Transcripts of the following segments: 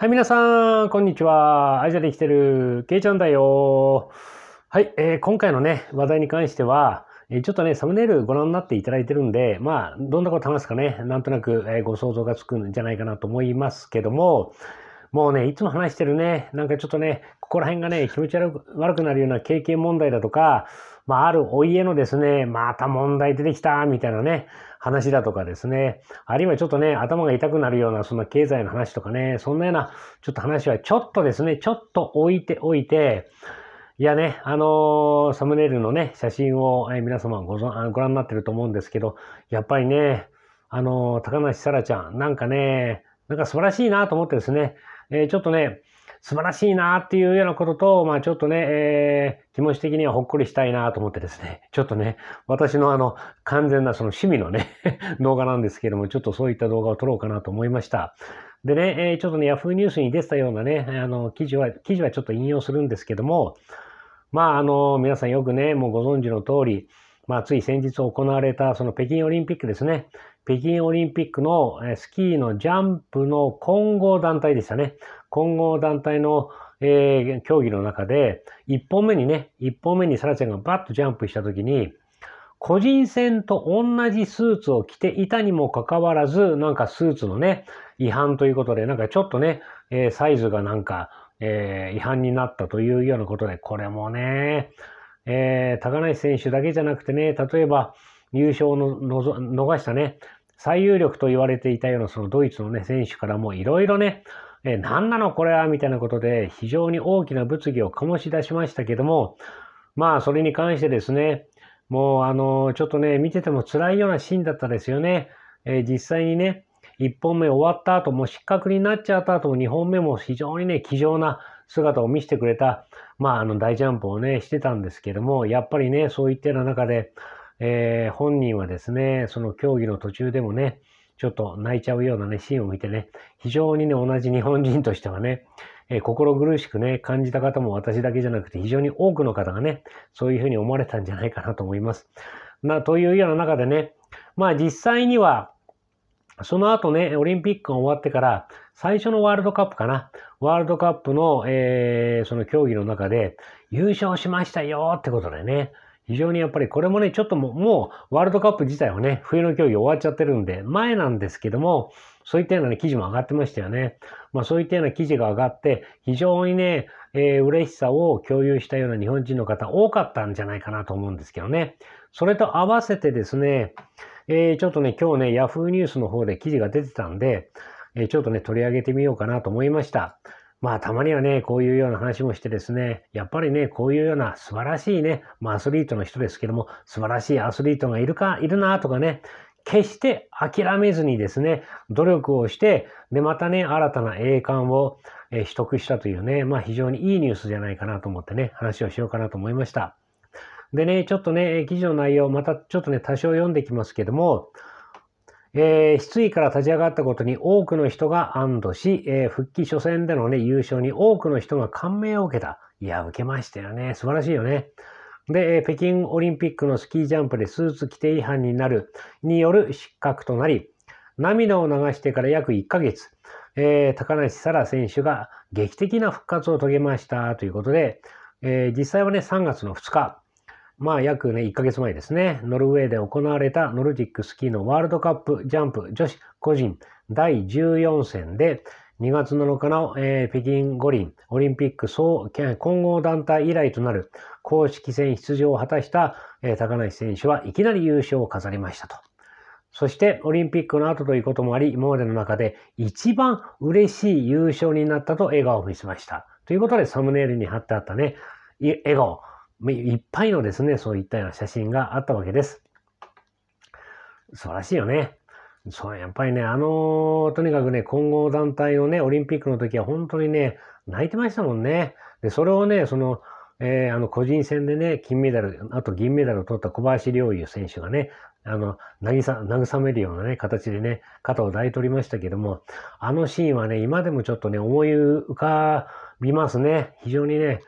はい、皆さん、こんにちは。アジアで生きてる、けいちゃんだよ。はい、えー、今回のね、話題に関しては、えちょっとね、サムネイルご覧になっていただいてるんで、まあ、どんなこと話すかね、なんとなく、えご想像がつくんじゃないかなと思いますけども、もうね、いつも話してるね、なんかちょっとね、ここら辺がね、気持ち悪くなるような経験問題だとか、まあ、あるお家のですね、また問題出てきた、みたいなね、話だとかですね、あるいはちょっとね、頭が痛くなるような、そんな経済の話とかね、そんなような、ちょっと話はちょっとですね、ちょっと置いておいて、いやね、あのー、サムネイルのね、写真を、え皆様ごぞご覧になってると思うんですけど、やっぱりね、あのー、高梨沙羅ちゃん、なんかね、なんか素晴らしいなと思ってですね、えー、ちょっとね、素晴らしいなっていうようなことと、まあちょっとね、えー、気持ち的にはほっこりしたいなと思ってですね、ちょっとね、私のあの、完全なその趣味のね 動画なんですけども、ちょっとそういった動画を撮ろうかなと思いました。でね、えー、ちょっとね、Yahoo ニュースに出てたようなね、あの、記事は、記事はちょっと引用するんですけども、まああの、皆さんよくね、もうご存知の通り、まあつい先日行われたその北京オリンピックですね、北京オリンピックのスキーのジャンプの混合団体でしたね。混合団体の、えー、競技の中で、一本目にね、一本目にサラちゃんがバッとジャンプした時に、個人戦と同じスーツを着ていたにもかかわらず、なんかスーツのね、違反ということで、なんかちょっとね、えー、サイズがなんか、えー、違反になったというようなことで、これもね、えー、高梨選手だけじゃなくてね、例えば、入賞を逃したね、最有力と言われていたようなそのドイツのね、選手からもいろいろね、え、何なのこれはみたいなことで非常に大きな物議を醸し出しましたけども、まあそれに関してですね、もうあの、ちょっとね、見てても辛いようなシーンだったですよね。え実際にね、1本目終わった後、も失格になっちゃった後、2本目も非常にね、気丈な姿を見せてくれた、まああの大ジャンプをね、してたんですけども、やっぱりね、そういったような中で、えー、本人はですね、その競技の途中でもね、ちょっと泣いちゃうようなね、シーンを見てね、非常にね、同じ日本人としてはね、えー、心苦しくね、感じた方も私だけじゃなくて、非常に多くの方がね、そういうふうに思われたんじゃないかなと思います。な、というような中でね、まあ実際には、その後ね、オリンピックが終わってから、最初のワールドカップかな。ワールドカップの、えー、その競技の中で、優勝しましたよってことでね、非常にやっぱりこれもね、ちょっとももうワールドカップ自体はね、冬の競技終わっちゃってるんで、前なんですけども、そういったような、ね、記事も上がってましたよね。まあそういったような記事が上がって、非常にね、えー、嬉しさを共有したような日本人の方多かったんじゃないかなと思うんですけどね。それと合わせてですね、えー、ちょっとね、今日ね、Yahoo ニュースの方で記事が出てたんで、えー、ちょっとね、取り上げてみようかなと思いました。まあたまにはね、こういうような話もしてですね、やっぱりね、こういうような素晴らしいね、まあアスリートの人ですけども、素晴らしいアスリートがいるか、いるなとかね、決して諦めずにですね、努力をして、で、またね、新たな栄冠を取得したというね、まあ非常にいいニュースじゃないかなと思ってね、話をしようかなと思いました。でね、ちょっとね、記事の内容、またちょっとね、多少読んできますけども、えー、失意から立ち上がったことに多くの人が安堵し、えー、復帰初戦でのね、優勝に多くの人が感銘を受けた。いや、受けましたよね。素晴らしいよね。で、えー、北京オリンピックのスキージャンプでスーツ規定違反になる、による失格となり、涙を流してから約1ヶ月、えー、高梨沙羅選手が劇的な復活を遂げましたということで、えー、実際はね、3月の2日、まあ約ね、1ヶ月前ですね、ノルウェーで行われたノルディックスキーのワールドカップジャンプ女子個人第14戦で、2月7日の、えー、北京五輪オリンピック総混合団体以来となる公式戦出場を果たした、えー、高梨選手はいきなり優勝を飾りましたと。そしてオリンピックの後ということもあり、今までの中で一番嬉しい優勝になったと笑顔を見せました。ということでサムネイルに貼ってあったね、笑顔。いっぱいのですね、そういったような写真があったわけです。素晴らしいよね。そう、やっぱりね、あの、とにかくね、混合団体のね、オリンピックの時は本当にね、泣いてましたもんね。で、それをね、その、えー、あの、個人戦でね、金メダル、あと銀メダルを取った小林陵侑選手がね、あの、慰めるようなね、形でね、肩を抱いておりましたけども、あのシーンはね、今でもちょっとね、思い浮かびますね。非常にね、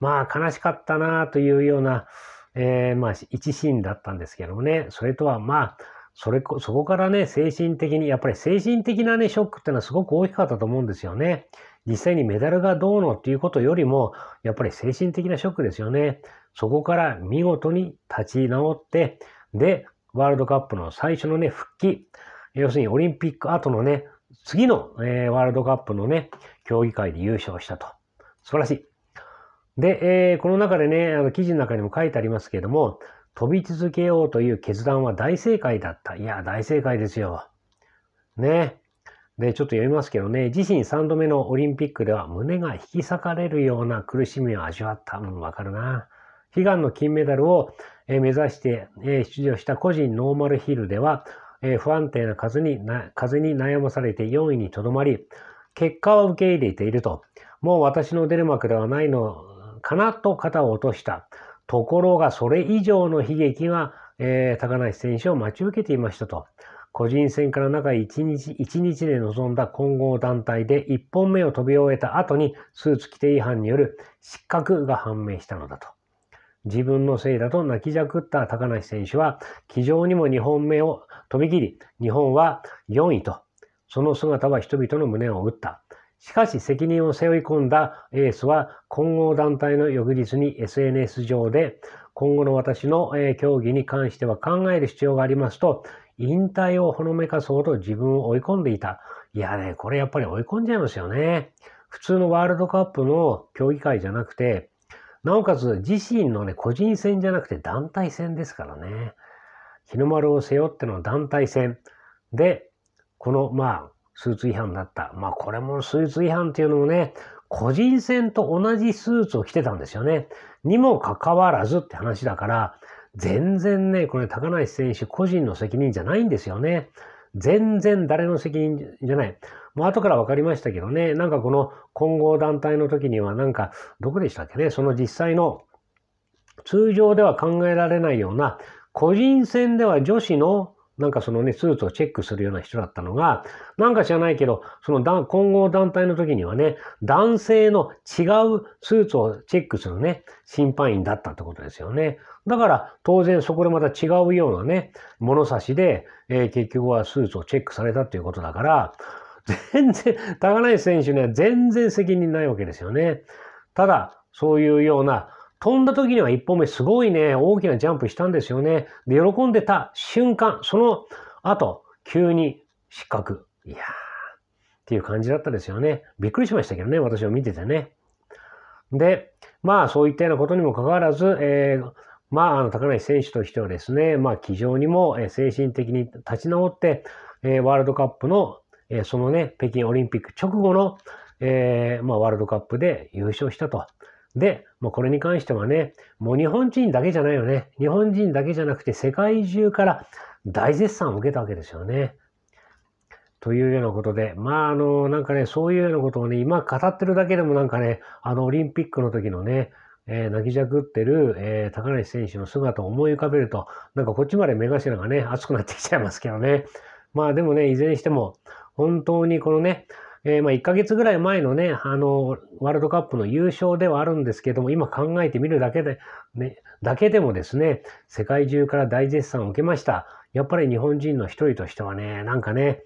まあ悲しかったなというような、えー、まあ一シーンだったんですけどもね、それとはまあ、それこ、そこからね、精神的に、やっぱり精神的なね、ショックっていうのはすごく大きかったと思うんですよね。実際にメダルがどうのっていうことよりも、やっぱり精神的なショックですよね。そこから見事に立ち直って、で、ワールドカップの最初のね、復帰。要するにオリンピック後のね、次の、えー、ワールドカップのね、競技会で優勝したと。素晴らしい。で、えー、この中でね、あの記事の中にも書いてありますけれども、飛び続けようという決断は大正解だった。いや、大正解ですよ。ね。で、ちょっと読みますけどね、自身3度目のオリンピックでは胸が引き裂かれるような苦しみを味わった。うの、わかるな。悲願の金メダルを目指して出場した個人ノーマルヒルでは、不安定な風に風に悩まされて4位にとどまり、結果を受け入れていると。もう私の出る幕ではないのかなと肩を落とした。ところが、それ以上の悲劇が、えー、高梨選手を待ち受けていましたと。個人戦から中1日 ,1 日で臨んだ混合団体で1本目を飛び終えた後にスーツ規定違反による失格が判明したのだと。自分のせいだと泣きじゃくった高梨選手は、気丈にも2本目を飛び切り、日本は4位と、その姿は人々の胸を打った。しかし責任を背負い込んだエースは混合団体の翌日に SNS 上で今後の私の競技に関しては考える必要がありますと引退をほのめかそうと自分を追い込んでいた。いやね、これやっぱり追い込んじゃいますよね。普通のワールドカップの競技会じゃなくて、なおかつ自身のね、個人戦じゃなくて団体戦ですからね。日の丸を背負っての団体戦で、このまあ、スーツ違反だった。まあこれもスーツ違反っていうのもね、個人戦と同じスーツを着てたんですよね。にもかかわらずって話だから、全然ね、これ高梨選手個人の責任じゃないんですよね。全然誰の責任じゃない。もう後から分かりましたけどね、なんかこの混合団体の時には、なんか、どこでしたっけね、その実際の、通常では考えられないような、個人戦では女子のなんかそのね、スーツをチェックするような人だったのが、なんか知らないけど、その混合団体の時にはね、男性の違うスーツをチェックするね、審判員だったってことですよね。だから、当然そこでまた違うようなね、物差しで、えー、結局はスーツをチェックされたっていうことだから、全然、高梨選手には全然責任ないわけですよね。ただ、そういうような、飛んだ時には一本目すごいね、大きなジャンプしたんですよね。で、喜んでた瞬間、その後、急に失格。いやー、っていう感じだったですよね。びっくりしましたけどね、私を見ててね。で、まあそういったようなことにもかかわらず、えー、まあ、あの、高梨選手としてはですね、まあ、気丈にも、精神的に立ち直って、えワールドカップの、えそのね、北京オリンピック直後の、えー、まあ、ワールドカップで優勝したとで、もうこれに関してはね、もう日本人だけじゃないよね。日本人だけじゃなくて世界中から大絶賛を受けたわけですよね。というようなことで、まああの、なんかね、そういうようなことをね、今語ってるだけでもなんかね、あのオリンピックの時のね、えー、泣きじゃくってる、えー、高梨選手の姿を思い浮かべると、なんかこっちまで目頭がね、熱くなってきちゃいますけどね。まあでもね、いずれにしても、本当にこのね、えー、まあ1ヶ月ぐらい前のね、あの、ワールドカップの優勝ではあるんですけども、今考えてみるだけで、ね、だけでもですね、世界中から大絶賛を受けました。やっぱり日本人の一人としてはね、なんかね、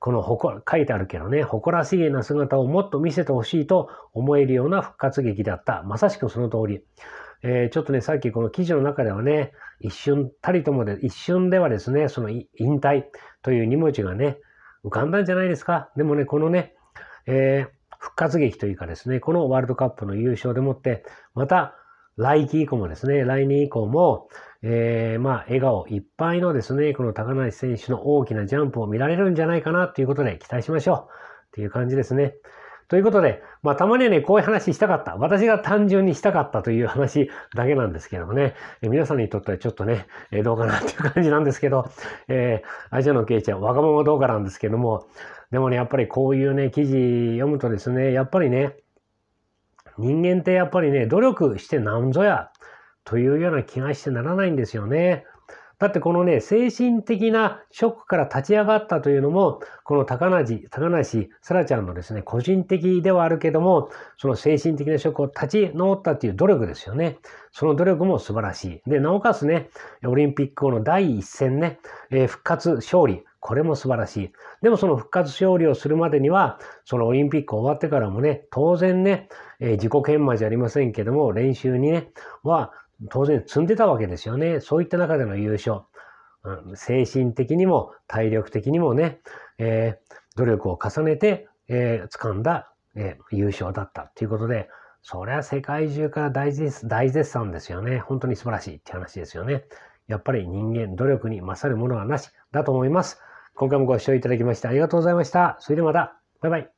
この誇、書いてあるけどね、誇らしげな姿をもっと見せてほしいと思えるような復活劇だった。まさしくその通り。えー、ちょっとね、さっきこの記事の中ではね、一瞬たりともで、一瞬ではですね、その引退という2文字がね、浮かんだんじゃないですか。でもね、このね、えー、復活劇というかですね、このワールドカップの優勝でもって、また来季以降もですね、来年以降も、えー、まあ、笑顔いっぱいのですね、この高梨選手の大きなジャンプを見られるんじゃないかなということで期待しましょう。っていう感じですね。ということで、まあ、たまにはね、こういう話したかった。私が単純にしたかったという話だけなんですけどもね、え皆さんにとってはちょっとね、えどうかなっていう感じなんですけど、えー、アジアのケイちゃん、若者どうかなんですけども、でもね、やっぱりこういうね、記事読むとですね、やっぱりね、人間ってやっぱりね、努力してなんぞや、というような気がしてならないんですよね。だってこのね、精神的なショックから立ち上がったというのも、この高梨、高梨沙羅ちゃんのですね、個人的ではあるけども、その精神的なショックを立ち直ったという努力ですよね。その努力も素晴らしい。で、なおかつね、オリンピック後の第一戦ね、えー、復活勝利。これも素晴らしい。でもその復活勝利をするまでには、そのオリンピック終わってからもね、当然ね、えー、自己研磨じゃありませんけども、練習にね、は当然積んでたわけですよね。そういった中での優勝。うん、精神的にも体力的にもね、えー、努力を重ねて、えー、掴んだ、えー、優勝だったということで、そりゃ世界中から大す大絶賛ですよね。本当に素晴らしいって話ですよね。やっぱり人間、努力に勝るものはなしだと思います。今回もご視聴いただきましてありがとうございました。それではまた。バイバイ。